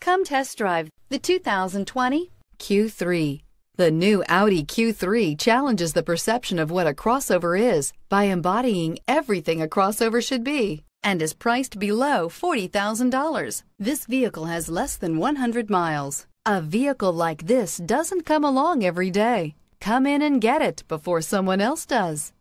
Come test drive the 2020 Q3. The new Audi Q3 challenges the perception of what a crossover is by embodying everything a crossover should be and is priced below $40,000. This vehicle has less than 100 miles. A vehicle like this doesn't come along every day. Come in and get it before someone else does.